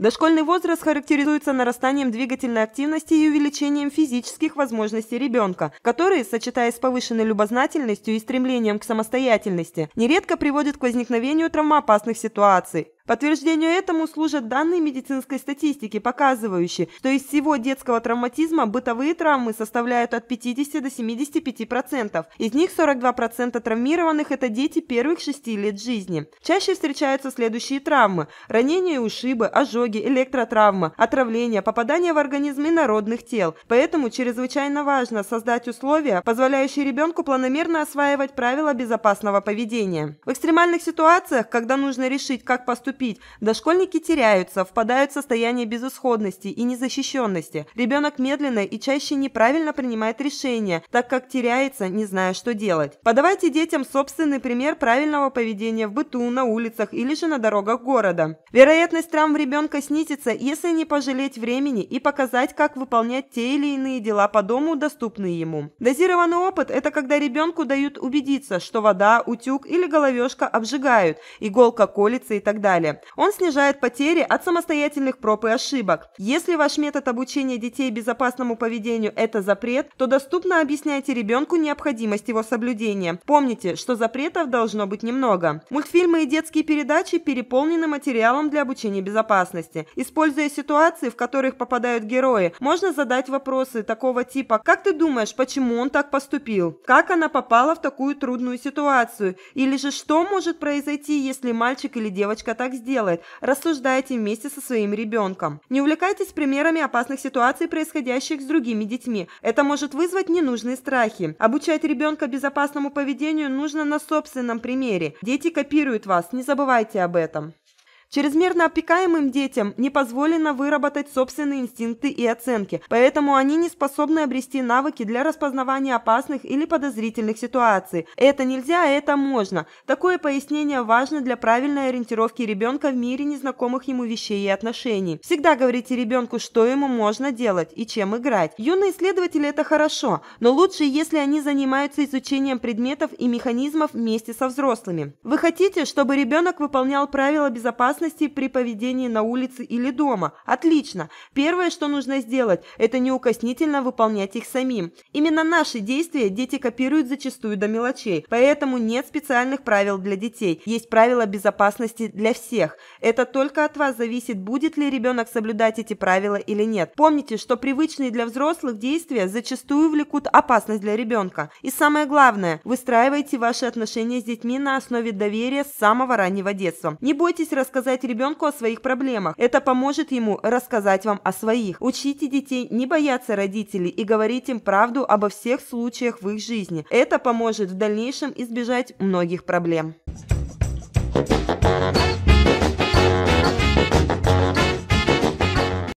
Дошкольный возраст характеризуется нарастанием двигательной активности и увеличением физических возможностей ребенка, которые, сочетаясь с повышенной любознательностью и стремлением к самостоятельности, нередко приводят к возникновению травмоопасных ситуаций. Подтверждению этому служат данные медицинской статистики, показывающие, что из всего детского травматизма бытовые травмы составляют от 50 до 75%. процентов. Из них 42% процента травмированных – это дети первых 6 лет жизни. Чаще встречаются следующие травмы – ранения и ушибы, ожоги, электротравма, отравление, попадание в организм инородных тел. Поэтому чрезвычайно важно создать условия, позволяющие ребенку планомерно осваивать правила безопасного поведения. В экстремальных ситуациях, когда нужно решить, как поступить, поступить. Дошкольники теряются, впадают в состояние безысходности и незащищенности. Ребенок медленно и чаще неправильно принимает решения, так как теряется, не зная, что делать. Подавайте детям собственный пример правильного поведения в быту, на улицах или же на дорогах города. Вероятность травм ребенка снизится, если не пожалеть времени и показать, как выполнять те или иные дела по дому, доступные ему. Дозированный опыт – это когда ребенку дают убедиться, что вода, утюг или головешка обжигают, иголка колется и так далее цели. Он снижает потери от самостоятельных проб и ошибок. Если ваш метод обучения детей безопасному поведению – это запрет, то доступно объясняйте ребенку необходимость его соблюдения. Помните, что запретов должно быть немного. Мультфильмы и детские передачи переполнены материалом для обучения безопасности. Используя ситуации, в которых попадают герои, можно задать вопросы такого типа «Как ты думаешь, почему он так поступил? Как она попала в такую трудную ситуацию? Или же что может произойти, если мальчик или девочка так так сделает. Рассуждайте вместе со своим ребенком. Не увлекайтесь примерами опасных ситуаций, происходящих с другими детьми. Это может вызвать ненужные страхи. Обучать ребенка безопасному поведению нужно на собственном примере. Дети копируют вас, не забывайте об этом. Чрезмерно опекаемым детям не позволено выработать собственные инстинкты и оценки, поэтому они не способны обрести навыки для распознавания опасных или подозрительных ситуаций. Это нельзя, а это можно. Такое пояснение важно для правильной ориентировки ребенка в мире незнакомых ему вещей и отношений. Всегда говорите ребенку, что ему можно делать и чем играть. Юные исследователи – это хорошо, но лучше, если они занимаются изучением предметов и механизмов вместе со взрослыми. Вы хотите, чтобы ребенок выполнял правила безопасности опасностей при поведении на улице или дома. Отлично! Первое, что нужно сделать, это неукоснительно выполнять их самим. Именно наши действия дети копируют зачастую до мелочей, поэтому нет специальных правил для детей. Есть правила безопасности для всех. Это только от вас зависит, будет ли ребенок соблюдать эти правила или нет. Помните, что привычные для взрослых действия зачастую влекут опасность для ребенка. И самое главное, выстраивайте ваши отношения с детьми на основе доверия с самого раннего детства. Не бойтесь рассказать рассказать ребенку о своих проблемах. Это поможет ему рассказать вам о своих. Учите детей не бояться родителей и говорить им правду обо всех случаях в их жизни. Это поможет в дальнейшем избежать многих проблем.